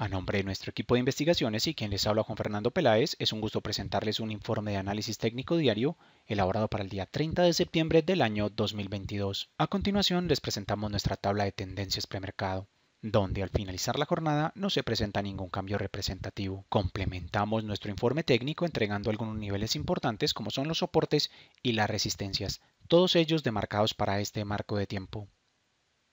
A nombre de nuestro equipo de investigaciones y quien les habla Juan Fernando Peláez, es un gusto presentarles un informe de análisis técnico diario elaborado para el día 30 de septiembre del año 2022. A continuación les presentamos nuestra tabla de tendencias premercado donde al finalizar la jornada no se presenta ningún cambio representativo. Complementamos nuestro informe técnico entregando algunos niveles importantes como son los soportes y las resistencias, todos ellos demarcados para este marco de tiempo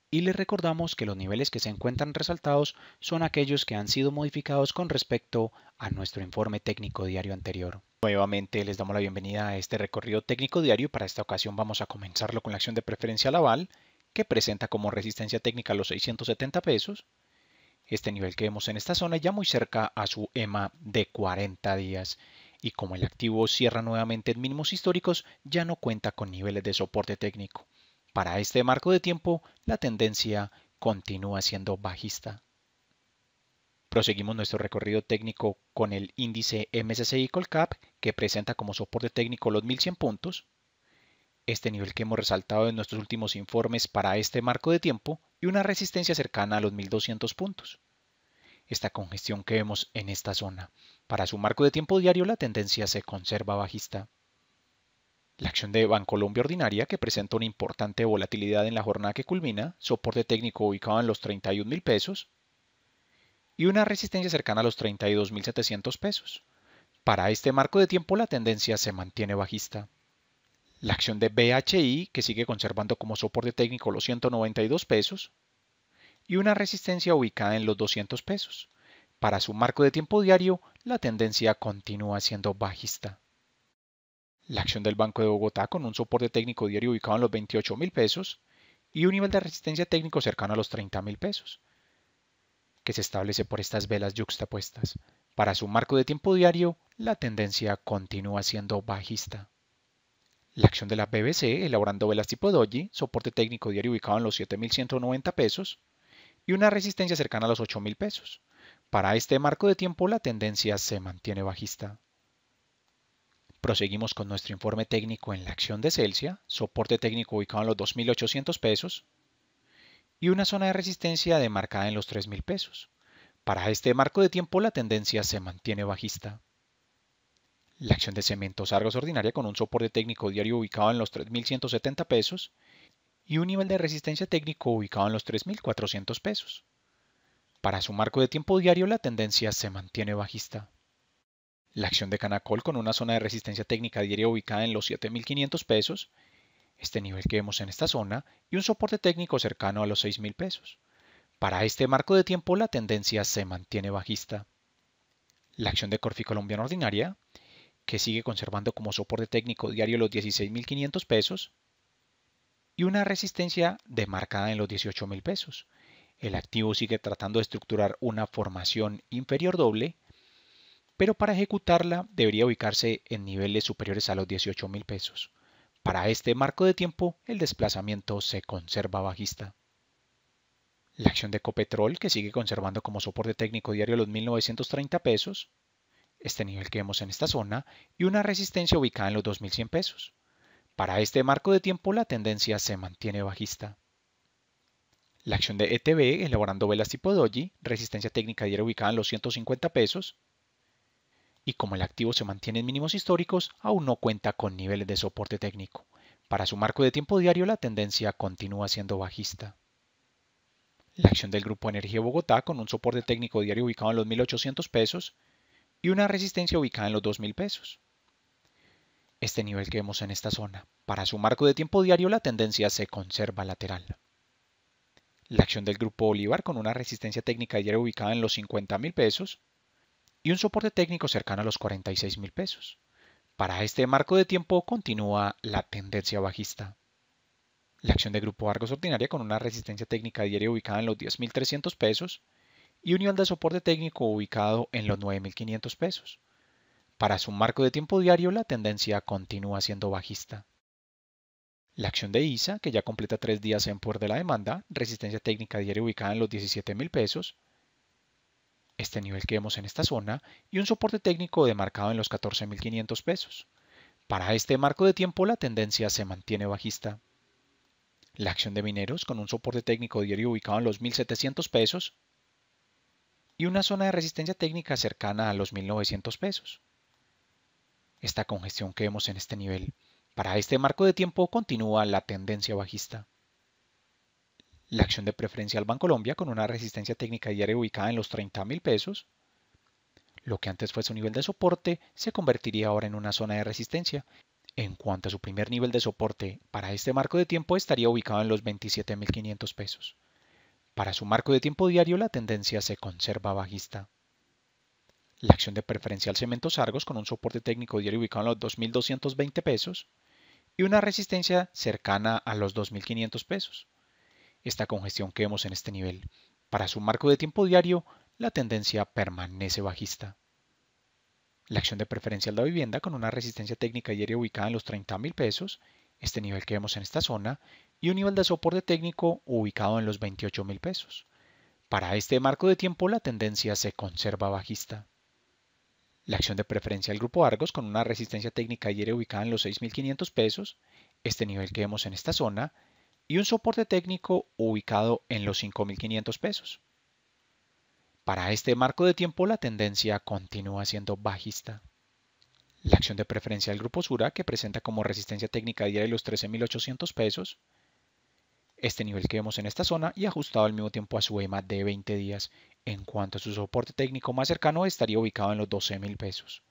y les recordamos que los niveles que se encuentran resaltados son aquellos que han sido modificados con respecto a nuestro informe técnico diario anterior. Nuevamente les damos la bienvenida a este recorrido técnico diario. y Para esta ocasión vamos a comenzarlo con la acción de preferencia Laval, que presenta como resistencia técnica los 670 pesos. Este nivel que vemos en esta zona ya muy cerca a su EMA de 40 días y como el activo cierra nuevamente en mínimos históricos, ya no cuenta con niveles de soporte técnico. Para este marco de tiempo, la tendencia continúa siendo bajista. Proseguimos nuestro recorrido técnico con el índice MSCI Colcap, que presenta como soporte técnico los 1100 puntos. Este nivel que hemos resaltado en nuestros últimos informes para este marco de tiempo y una resistencia cercana a los 1200 puntos. Esta congestión que vemos en esta zona. Para su marco de tiempo diario la tendencia se conserva bajista. La acción de Bancolombia ordinaria, que presenta una importante volatilidad en la jornada que culmina, soporte técnico ubicado en los 31,000 pesos y una resistencia cercana a los 32,700 pesos. Para este marco de tiempo la tendencia se mantiene bajista. La acción de BHI, que sigue conservando como soporte técnico los 192 pesos y una resistencia ubicada en los 200 pesos. Para su marco de tiempo diario, la tendencia continúa siendo bajista la acción del Banco de Bogotá con un soporte técnico diario ubicado en los $28,000 mil pesos y un nivel de resistencia técnico cercano a los 30 mil pesos, que se establece por estas velas yuxtapuestas. Para su marco de tiempo diario, la tendencia continúa siendo bajista. La acción de la BBC elaborando velas tipo Doji, soporte técnico diario ubicado en los 7.190 pesos y una resistencia cercana a los 8.000 pesos. Para este marco de tiempo la tendencia se mantiene bajista. Proseguimos con nuestro informe técnico en la acción de Celsia, soporte técnico ubicado en los 2.800 pesos y una zona de resistencia demarcada en los 3.000 pesos. Para este marco de tiempo la tendencia se mantiene bajista. La acción de cementos Argos ordinaria con un soporte técnico diario ubicado en los 3.170 pesos y un nivel de resistencia técnico ubicado en los 3.400 pesos. Para su marco de tiempo diario la tendencia se mantiene bajista. La acción de Canacol con una zona de resistencia técnica diaria ubicada en los 7.500 pesos, este nivel que vemos en esta zona, y un soporte técnico cercano a los 6.000 pesos. Para este marco de tiempo la tendencia se mantiene bajista. La acción de Corfi Colombiana Ordinaria, que sigue conservando como soporte técnico diario los 16.500 pesos, y una resistencia demarcada en los 18.000 pesos. El activo sigue tratando de estructurar una formación inferior doble, pero para ejecutarla debería ubicarse en niveles superiores a los $18,000. pesos. Para este marco de tiempo, el desplazamiento se conserva bajista. La acción de Copetrol que sigue conservando como soporte técnico diario los 1930 pesos, este nivel que vemos en esta zona, y una resistencia ubicada en los 2100 pesos. Para este marco de tiempo, la tendencia se mantiene bajista. La acción de ETB, elaborando velas tipo Doji, resistencia técnica diaria ubicada en los 150 pesos, y como el activo se mantiene en mínimos históricos, aún no cuenta con niveles de soporte técnico. Para su marco de tiempo diario la tendencia continúa siendo bajista. La acción del Grupo Energía Bogotá con un soporte técnico diario ubicado en los 1.800 pesos y una resistencia ubicada en los 2.000 pesos. Este nivel que vemos en esta zona, para su marco de tiempo diario la tendencia se conserva lateral. La acción del Grupo Bolívar con una resistencia técnica diaria ubicada en los 50.000 pesos y un soporte técnico cercano a los 46 mil pesos. Para este marco de tiempo continúa la tendencia bajista. La acción de Grupo Argos ordinaria con una resistencia técnica diaria ubicada en los 10.300 pesos y un nivel de soporte técnico ubicado en los 9.500 pesos. Para su marco de tiempo diario la tendencia continúa siendo bajista. La acción de ISA, que ya completa tres días en por de la demanda, resistencia técnica diaria ubicada en los 17.000 pesos este nivel que vemos en esta zona, y un soporte técnico demarcado en los 14.500 pesos. Para este marco de tiempo la tendencia se mantiene bajista. La acción de mineros con un soporte técnico diario ubicado en los 1.700 pesos y una zona de resistencia técnica cercana a los 1.900 pesos. Esta congestión que vemos en este nivel para este marco de tiempo continúa la tendencia bajista la acción de preferencial Bancolombia con una resistencia técnica diaria ubicada en los $30,000. pesos. Lo que antes fue su nivel de soporte se convertiría ahora en una zona de resistencia. En cuanto a su primer nivel de soporte, para este marco de tiempo estaría ubicado en los 27.500 pesos. Para su marco de tiempo diario la tendencia se conserva bajista. La acción de preferencial Cementos Argos con un soporte técnico diario ubicado en los 2.220 pesos y una resistencia cercana a los 2.500 pesos esta congestión que vemos en este nivel. Para su marco de tiempo diario, la tendencia permanece bajista. La acción de Preferencia de la vivienda con una resistencia técnica diaria ubicada en los 30,000 pesos, este nivel que vemos en esta zona, y un nivel de soporte técnico ubicado en los 28,000 pesos. Para este marco de tiempo la tendencia se conserva bajista. La acción de preferencia del grupo Argos con una resistencia técnica ayer ubicada en los 6.500 pesos, este nivel que vemos en esta zona, y un soporte técnico ubicado en los 5.500 pesos. Para este marco de tiempo la tendencia continúa siendo bajista. La acción de preferencia del grupo Sura, que presenta como resistencia técnica diaria los 13.800 pesos, este nivel que vemos en esta zona y ajustado al mismo tiempo a su EMA de 20 días, en cuanto a su soporte técnico más cercano estaría ubicado en los 12.000 pesos.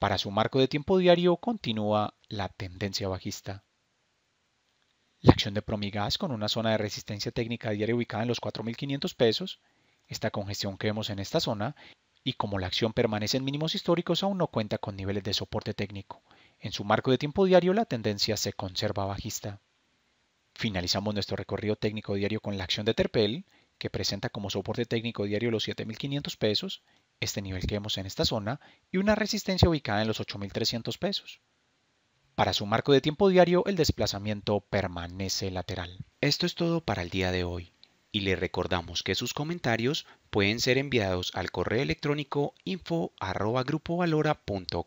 Para su marco de tiempo diario continúa la tendencia bajista. La acción de Promigas con una zona de resistencia técnica diaria ubicada en los 4.500 pesos, esta congestión que vemos en esta zona, y como la acción permanece en mínimos históricos aún no cuenta con niveles de soporte técnico. En su marco de tiempo diario la tendencia se conserva bajista. Finalizamos nuestro recorrido técnico diario con la acción de Terpel, que presenta como soporte técnico diario los 7.500 pesos, este nivel que vemos en esta zona, y una resistencia ubicada en los 8.300 pesos. Para su marco de tiempo diario, el desplazamiento permanece lateral. Esto es todo para el día de hoy y le recordamos que sus comentarios pueden ser enviados al correo electrónico info@grupovalora.com.co.